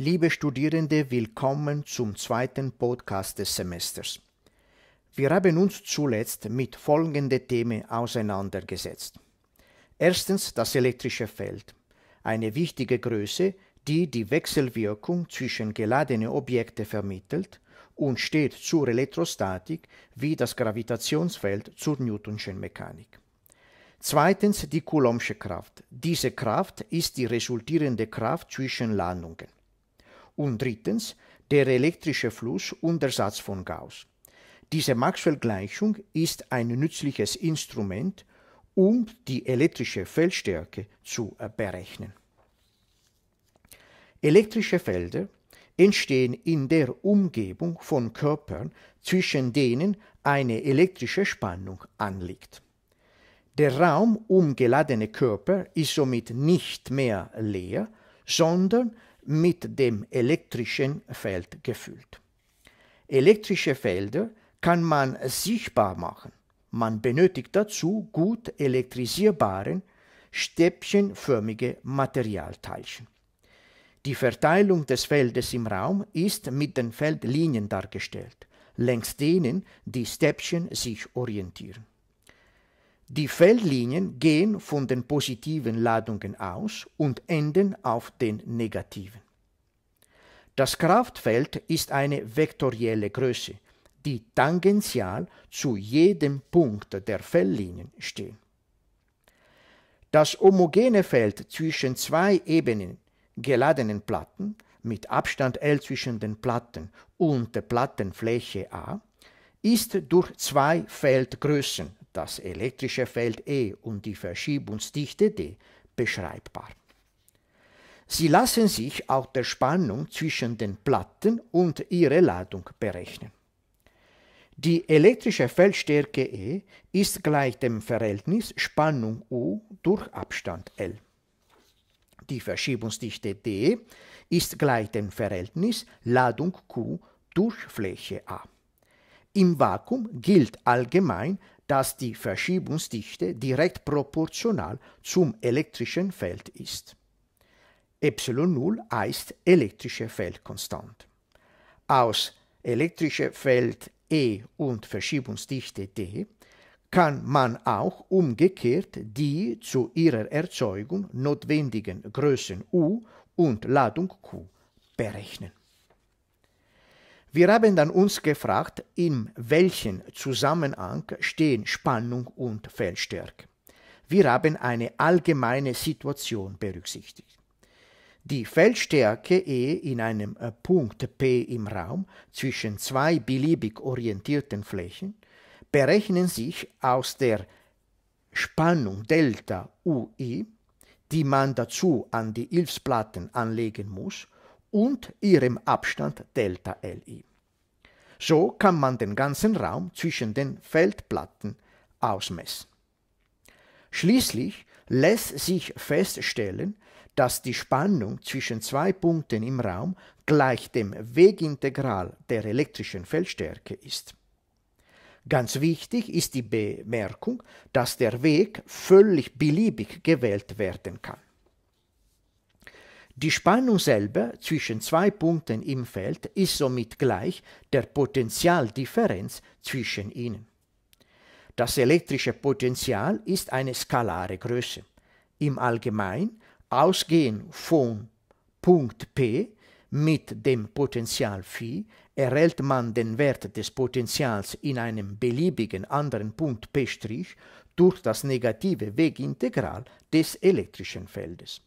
Liebe Studierende, willkommen zum zweiten Podcast des Semesters. Wir haben uns zuletzt mit folgenden Themen auseinandergesetzt. Erstens das elektrische Feld, eine wichtige Größe, die die Wechselwirkung zwischen geladenen Objekten vermittelt und steht zur Elektrostatik wie das Gravitationsfeld zur Newtonschen Mechanik. Zweitens die Coulombsche Kraft. Diese Kraft ist die resultierende Kraft zwischen Ladungen und drittens der elektrische Fluss und der Satz von Gauss. Diese Maxwell-Gleichung ist ein nützliches Instrument, um die elektrische Feldstärke zu äh, berechnen. Elektrische Felder entstehen in der Umgebung von Körpern, zwischen denen eine elektrische Spannung anliegt. Der Raum um geladene Körper ist somit nicht mehr leer, sondern mit dem elektrischen Feld gefüllt. Elektrische Felder kann man sichtbar machen. Man benötigt dazu gut elektrisierbaren, stäbchenförmige Materialteilchen. Die Verteilung des Feldes im Raum ist mit den Feldlinien dargestellt, längs denen die Stäbchen sich orientieren. Die Feldlinien gehen von den positiven Ladungen aus und enden auf den negativen. Das Kraftfeld ist eine vektorielle Größe, die tangential zu jedem Punkt der Felllinien steht. Das homogene Feld zwischen zwei Ebenen geladenen Platten mit Abstand L zwischen den Platten und der Plattenfläche A ist durch zwei Feldgrößen das elektrische Feld E und die Verschiebungsdichte D beschreibbar. Sie lassen sich auch der Spannung zwischen den Platten und ihre Ladung berechnen. Die elektrische Feldstärke E ist gleich dem Verhältnis Spannung U durch Abstand L. Die Verschiebungsdichte D ist gleich dem Verhältnis Ladung Q durch Fläche A. Im Vakuum gilt allgemein dass die Verschiebungsdichte direkt proportional zum elektrischen Feld ist. Epsilon 0 heißt elektrische Feldkonstant. Aus elektrische Feld E und Verschiebungsdichte D kann man auch umgekehrt die zu ihrer Erzeugung notwendigen Größen U und Ladung Q berechnen. Wir haben dann uns gefragt, in welchem Zusammenhang stehen Spannung und Feldstärke. Wir haben eine allgemeine Situation berücksichtigt. Die Feldstärke E in einem äh, Punkt P im Raum zwischen zwei beliebig orientierten Flächen berechnen sich aus der Spannung Delta UI, die man dazu an die Hilfsplatten anlegen muss, und ihrem Abstand ΔLi. So kann man den ganzen Raum zwischen den Feldplatten ausmessen. Schließlich lässt sich feststellen, dass die Spannung zwischen zwei Punkten im Raum gleich dem Wegintegral der elektrischen Feldstärke ist. Ganz wichtig ist die Bemerkung, dass der Weg völlig beliebig gewählt werden kann. Die Spannung selber zwischen zwei Punkten im Feld ist somit gleich der Potentialdifferenz zwischen ihnen. Das elektrische Potential ist eine skalare Größe. Im Allgemeinen, ausgehend von Punkt P mit dem Potential Phi, erhält man den Wert des Potentials in einem beliebigen anderen Punkt P' durch das negative Wegintegral des elektrischen Feldes.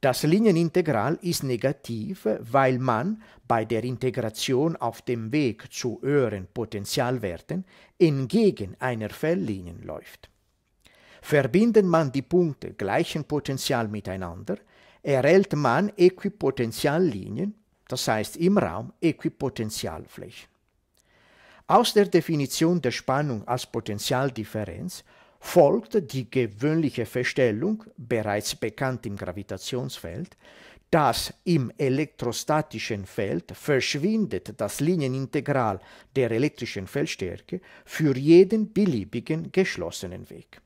Das Linienintegral ist negativ, weil man bei der Integration auf dem Weg zu höheren Potentialwerten entgegen einer Felllinie läuft. Verbindet man die Punkte gleichen Potential miteinander, erhält man Äquipotentiallinien, das heißt im Raum Äquipotentialflächen. Aus der Definition der Spannung als Potentialdifferenz folgt die gewöhnliche Feststellung, bereits bekannt im Gravitationsfeld, dass im elektrostatischen Feld verschwindet das Linienintegral der elektrischen Feldstärke für jeden beliebigen geschlossenen Weg.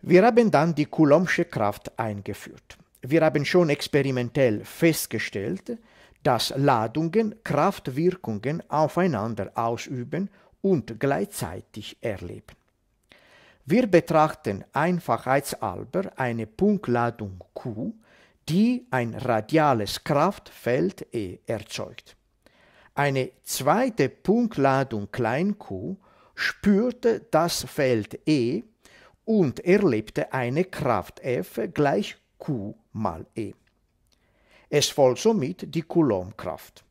Wir haben dann die Coulombsche Kraft eingeführt. Wir haben schon experimentell festgestellt, dass Ladungen Kraftwirkungen aufeinander ausüben und gleichzeitig erleben. Wir betrachten einfachheitshalber eine Punktladung Q, die ein radiales Kraftfeld E erzeugt. Eine zweite Punktladung klein q spürte das Feld E und erlebte eine Kraft F gleich Q mal E. Es folgt somit die Coulomb-Kraft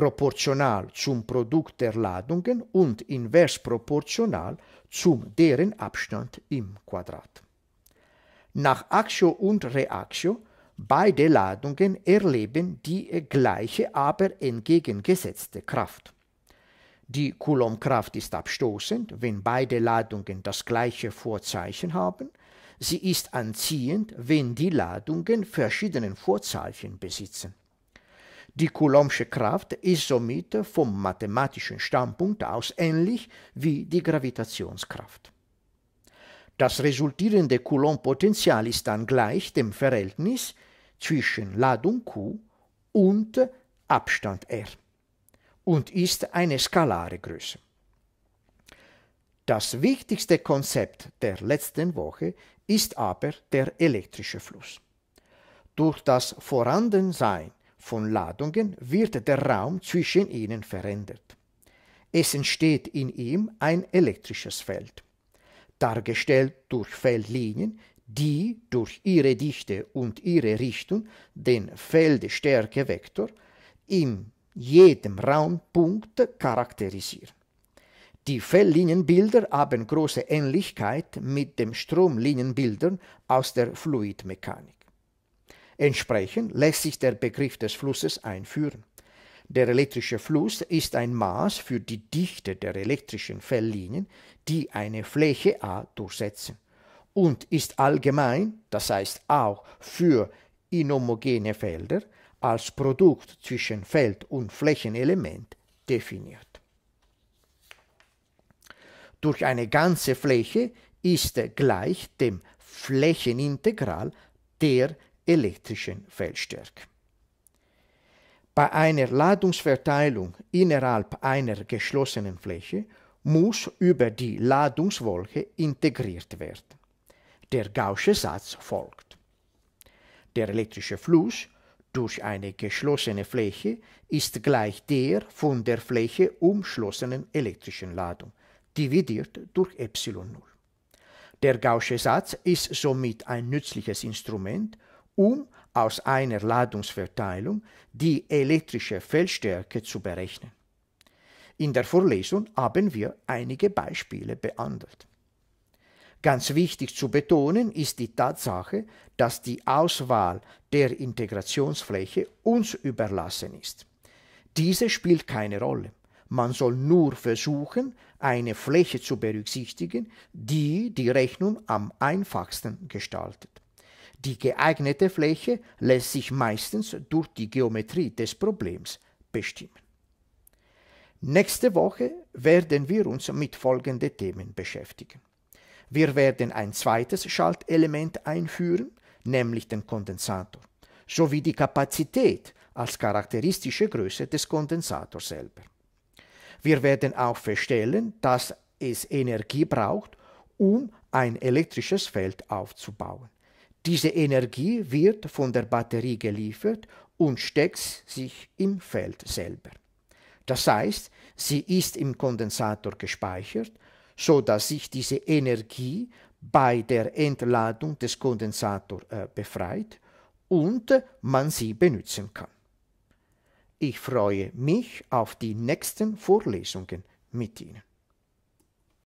proportional zum Produkt der Ladungen und invers proportional zum deren Abstand im Quadrat. Nach Axio und Reaxio beide Ladungen erleben die gleiche, aber entgegengesetzte Kraft. Die Coulomb-Kraft ist abstoßend, wenn beide Ladungen das gleiche Vorzeichen haben. Sie ist anziehend, wenn die Ladungen verschiedenen Vorzeichen besitzen. Die coulombsche Kraft ist somit vom mathematischen Standpunkt aus ähnlich wie die Gravitationskraft. Das resultierende Coulomb-Potential ist dann gleich dem Verhältnis zwischen Ladung Q und Abstand R und ist eine skalare Größe. Das wichtigste Konzept der letzten Woche ist aber der elektrische Fluss. Durch das Vorhandensein von Ladungen wird der Raum zwischen ihnen verändert. Es entsteht in ihm ein elektrisches Feld, dargestellt durch Feldlinien, die durch ihre Dichte und ihre Richtung den Feldstärkevektor in jedem Raumpunkt charakterisieren. Die Felllinienbilder haben große Ähnlichkeit mit den Stromlinienbildern aus der Fluidmechanik. Entsprechend lässt sich der Begriff des Flusses einführen. Der elektrische Fluss ist ein Maß für die Dichte der elektrischen Felllinien, die eine Fläche A durchsetzen und ist allgemein, das heißt auch für inhomogene Felder, als Produkt zwischen Feld- und Flächenelement definiert. Durch eine ganze Fläche ist gleich dem Flächenintegral der elektrischen Feldstärke. Bei einer Ladungsverteilung innerhalb einer geschlossenen Fläche muss über die Ladungswolke integriert werden. Der Gaußsche Satz folgt. Der elektrische Fluss durch eine geschlossene Fläche ist gleich der von der Fläche umschlossenen elektrischen Ladung, dividiert durch ε0. Der Gaußsche Satz ist somit ein nützliches Instrument, um aus einer Ladungsverteilung die elektrische Feldstärke zu berechnen. In der Vorlesung haben wir einige Beispiele behandelt. Ganz wichtig zu betonen ist die Tatsache, dass die Auswahl der Integrationsfläche uns überlassen ist. Diese spielt keine Rolle. Man soll nur versuchen, eine Fläche zu berücksichtigen, die die Rechnung am einfachsten gestaltet. Die geeignete Fläche lässt sich meistens durch die Geometrie des Problems bestimmen. Nächste Woche werden wir uns mit folgenden Themen beschäftigen. Wir werden ein zweites Schaltelement einführen, nämlich den Kondensator, sowie die Kapazität als charakteristische Größe des Kondensators selber. Wir werden auch feststellen, dass es Energie braucht, um ein elektrisches Feld aufzubauen. Diese Energie wird von der Batterie geliefert und steckt sich im Feld selber. Das heißt, sie ist im Kondensator gespeichert, so dass sich diese Energie bei der Entladung des Kondensators äh, befreit und man sie benutzen kann. Ich freue mich auf die nächsten Vorlesungen mit Ihnen.